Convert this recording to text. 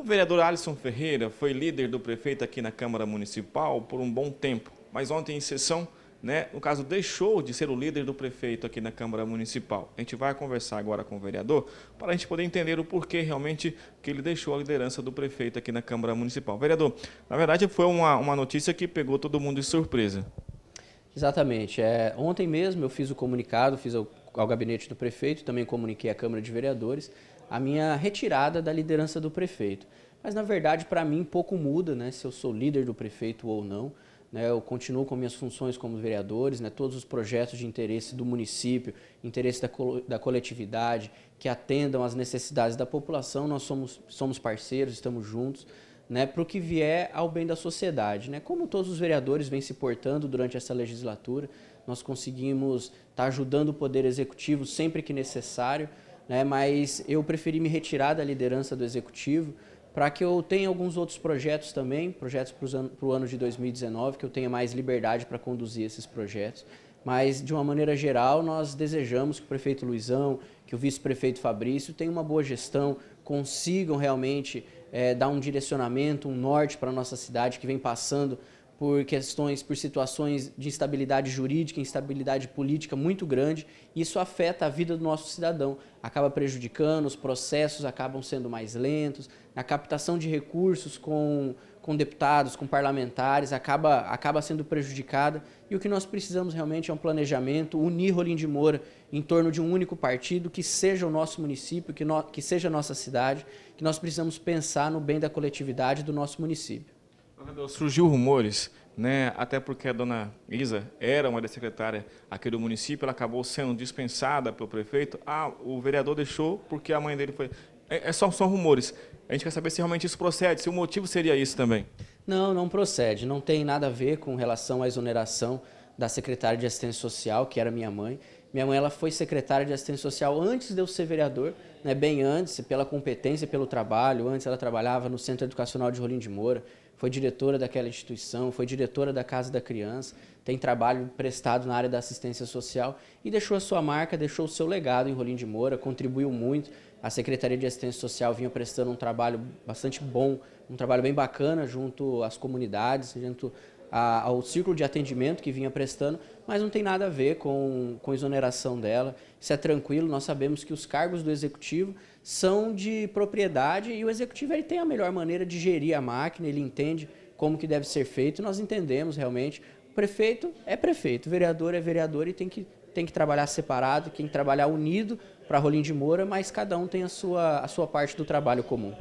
O vereador Alisson Ferreira foi líder do prefeito aqui na Câmara Municipal por um bom tempo, mas ontem em sessão, né, no caso, deixou de ser o líder do prefeito aqui na Câmara Municipal. A gente vai conversar agora com o vereador para a gente poder entender o porquê realmente que ele deixou a liderança do prefeito aqui na Câmara Municipal. Vereador, na verdade foi uma, uma notícia que pegou todo mundo de surpresa. Exatamente. É, ontem mesmo eu fiz o comunicado, fiz o ao gabinete do prefeito, também comuniquei à Câmara de Vereadores, a minha retirada da liderança do prefeito. Mas na verdade, para mim, pouco muda, né? Se eu sou líder do prefeito ou não. Né, eu continuo com minhas funções como vereadores, né, todos os projetos de interesse do município, interesse da, da coletividade, que atendam às necessidades da população, nós somos, somos parceiros, estamos juntos, né, para o que vier ao bem da sociedade. Né. Como todos os vereadores vêm se portando durante essa legislatura, nós conseguimos estar tá ajudando o Poder Executivo sempre que necessário, né? mas eu preferi me retirar da liderança do executivo para que eu tenha alguns outros projetos também, projetos para o ano de 2019, que eu tenha mais liberdade para conduzir esses projetos. Mas, de uma maneira geral, nós desejamos que o prefeito Luizão, que o vice-prefeito Fabrício tenham uma boa gestão, consigam realmente é, dar um direcionamento, um norte para a nossa cidade que vem passando por questões, por situações de instabilidade jurídica, instabilidade política muito grande. Isso afeta a vida do nosso cidadão, acaba prejudicando, os processos acabam sendo mais lentos, a captação de recursos com, com deputados, com parlamentares, acaba, acaba sendo prejudicada. E o que nós precisamos realmente é um planejamento, unir Rolim de Moura em torno de um único partido, que seja o nosso município, que, no, que seja a nossa cidade, que nós precisamos pensar no bem da coletividade do nosso município surgiu rumores, né, até porque a dona Isa era uma das secretárias aqui do município, ela acabou sendo dispensada pelo prefeito. Ah, o vereador deixou porque a mãe dele foi. É, é só, são rumores. A gente quer saber se realmente isso procede, se o motivo seria isso também. Não, não procede. Não tem nada a ver com relação à exoneração da secretária de assistência social, que era minha mãe. Minha mãe ela foi secretária de assistência social antes de eu ser vereador, né, bem antes, pela competência, pelo trabalho. Antes ela trabalhava no Centro Educacional de Rolim de Moura, foi diretora daquela instituição, foi diretora da Casa da Criança, tem trabalho prestado na área da assistência social e deixou a sua marca, deixou o seu legado em Rolim de Moura, contribuiu muito. A Secretaria de Assistência Social vinha prestando um trabalho bastante bom, um trabalho bem bacana junto às comunidades, junto a, ao círculo de atendimento que vinha prestando, mas não tem nada a ver com, com exoneração dela. Isso é tranquilo, nós sabemos que os cargos do executivo são de propriedade e o executivo ele tem a melhor maneira de gerir a máquina, ele entende como que deve ser feito, nós entendemos realmente. prefeito é prefeito, vereador é vereador e tem que, tem que trabalhar separado, tem que trabalhar unido para Rolim de Moura, mas cada um tem a sua, a sua parte do trabalho comum.